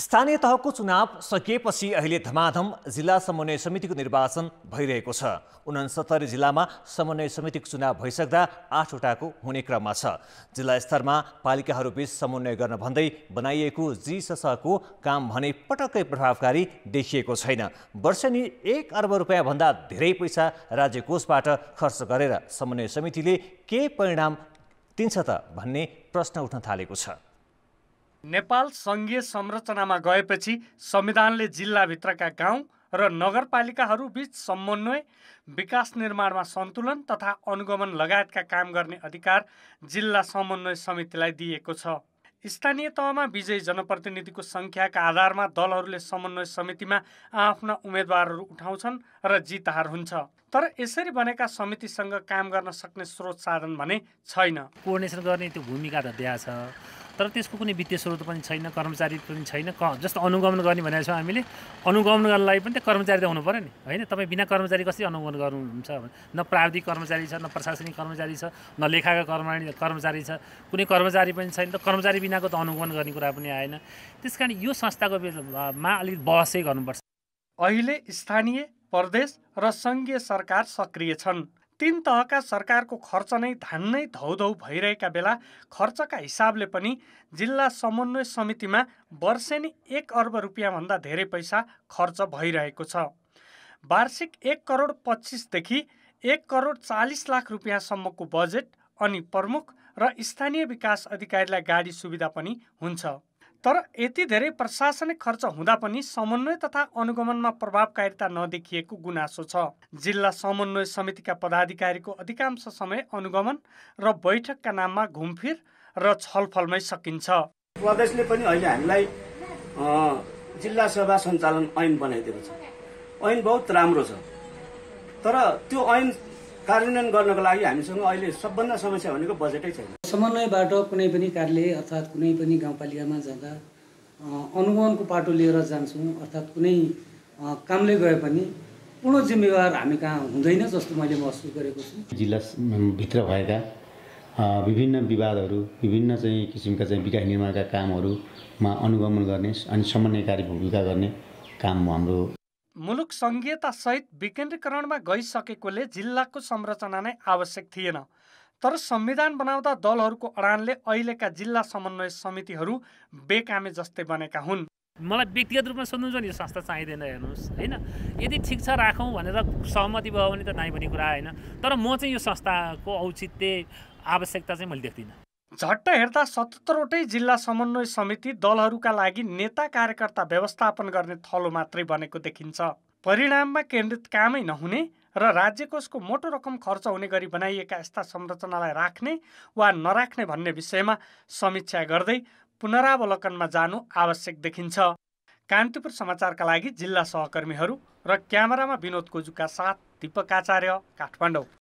स्थानीय तहको चुनाव सकिएपछि अहिले धमाधम जिल्ला समन्वय समितिको निर्वाचन भइरहेको छ उनसत्तरी जिल्लामा समन्वय समितिको चुनाव भइसक्दा आठवटाको हुने क्रममा छ जिल्ला स्तरमा पालिकाहरूबीच समन्वय गर्न भन्दै बनाइएको जी सशको काम भने पटक्कै प्रभावकारी देखिएको छैन वर्षनी एक अर्ब रुपियाँभन्दा धेरै पैसा राज्य कोषबाट खर्च गरेर समन्वय समितिले के परिणाम दिन्छ त भन्ने प्रश्न उठ्न थालेको छ नेपाल सङ्घीय संरचनामा गएपछि संविधानले जिल्लाभित्रका गाउँ र नगरपालिकाहरू बीच समन्वय विकास निर्माणमा सन्तुलन तथा अनुगमन लगायतका काम गर्ने अधिकार जिल्ला समन्वय समितिलाई दिएको छ स्थानीय तहमा विजयी जनप्रतिनिधिको सङ्ख्याका आधारमा दलहरूले समन्वय समितिमा आफ्ना उम्मेद्वारहरू उठाउँछन् र जितहार हुन्छ तर यसरी बनेका समितिसँग काम गर्न सक्ने स्रोत साधन भने छैन कोर्डिनेसन गर्ने त्यो भूमिका त दिया छ तर त्यसको कुनै वित्तीय स्रोत पनि छैन कर्मचारी पनि छैन क जस्तो अनुगमन गर्ने भनेको छौँ हामीले अनुगमन गर्नलाई पनि त कर्मचारी त हुनु पऱ्यो नि होइन तपाईँ बिना कर्मचारी कसरी अनुगमन गर्नुहुन्छ न प्राविधिक कर्मचारी छ न प्रशासनिक कर्मचारी छ न लेखाका कर्मचारी कर्मचारी छ कुनै कर्मचारी पनि छैन त कर्मचारी बिनाको त अनुगमन गर्ने कुरा पनि आएन त्यस यो संस्थाको मा अलिक बहसै गर्नुपर्छ अहिले स्थानीय प्रदेश र सङ्घीय सरकार सक्रिय छन् तीन तहका सरकारको खर्च नै धान नै धौधौ भइरहेका बेला खर्चका हिसाबले पनि जिल्ला समन्वय समितिमा वर्षेनी एक अर्ब रुपियाँभन्दा धेरै पैसा खर्च भइरहेको छ वार्षिक एक करोड पच्चिसदेखि एक करोड चालिस लाख रुपियाँसम्मको बजेट अनि प्रमुख र स्थानीय विकास अधिकारीलाई गाडी सुविधा पनि हुन्छ तर यति धेरै प्रशासनिक खर्च हुँदा पनि समन्वय तथा अनुगमनमा प्रभावकारिता नदेखिएको गुनासो छ जिल्ला समन्वय समितिका पदाधिकारीको अधिकांश समय अनुगमन र बैठकका नाममा घुमफिर र छलफलमै सकिन्छ प्रदेशले पनि अहिले हामीलाई जिल्ला सभा सञ्चालन ऐन बनाइदिएको छ ऐन बहुत राम्रो छ तर त्यो ऐन कार्यान्वयन गर्नको लागि हामीसँग अहिले सबभन्दा समस्या भनेको बजेटै छैन समन्वयबाट कुनै पनि कार्यालय अर्थात् कुनै पनि गाउँपालिकामा जाँदा अनुगमनको पाटो लिएर जान्छौँ अर्थात् कुनै कामले गए पनि पूर्ण जिम्मेवार हामी कहाँ हुँदैन जस्तो मैले महसुस गरेको छु जिल्लाभित्र भएका विभिन्न विवादहरू विभिन्न चाहिँ किसिमका चाहिँ विकास निर्माणका कामहरूमा अनुगमन गर्ने अनि समन्वयकारी भूमिका गर्ने काम हाम्रो मुलुक सहित विकेन्द्रीकरणमा गइसकेकोले जिल्लाको संरचना नै आवश्यक थिएन तर संविधान बनाउँदा दलहरूको अडानले अहिलेका जिल्ला समन्वय समितिहरू बेकामे जस्तै बनेका हुन् मलाई व्यक्तिगत रूपमा सोध्नुहुन्छ नि यो संस्था चाहिँदैन हेर्नुहोस् होइन यदि ठिक छ राखौँ भनेर सहमति भयो भने त नाइ पनि कुरा होइन तर म चाहिँ यो संस्थाको औचित्य आवश्यकता चाहिँ मैले देख्दिनँ झट्ट हेर्दा सतहत्तरवटै जिल्ला समन्वय समिति दलहरूका लागि नेता कार्यकर्ता व्यवस्थापन गर्ने थलो मात्रै बनेको देखिन्छ परिणाममा केन्द्रित कामै नहुने र राज्यकोषको मोटो रकम खर्च हुने गरी बनाइएका यस्ता संरचनालाई राख्ने वा नराख्ने भन्ने विषयमा समीक्षा गर्दै पुनरावलोकनमा जानु आवश्यक देखिन्छ कान्तिपुर समाचारका लागि जिल्ला सहकर्मीहरू र क्यामेरामा विनोद कोजुका साथ दिपक आचार्य काठमाडौँ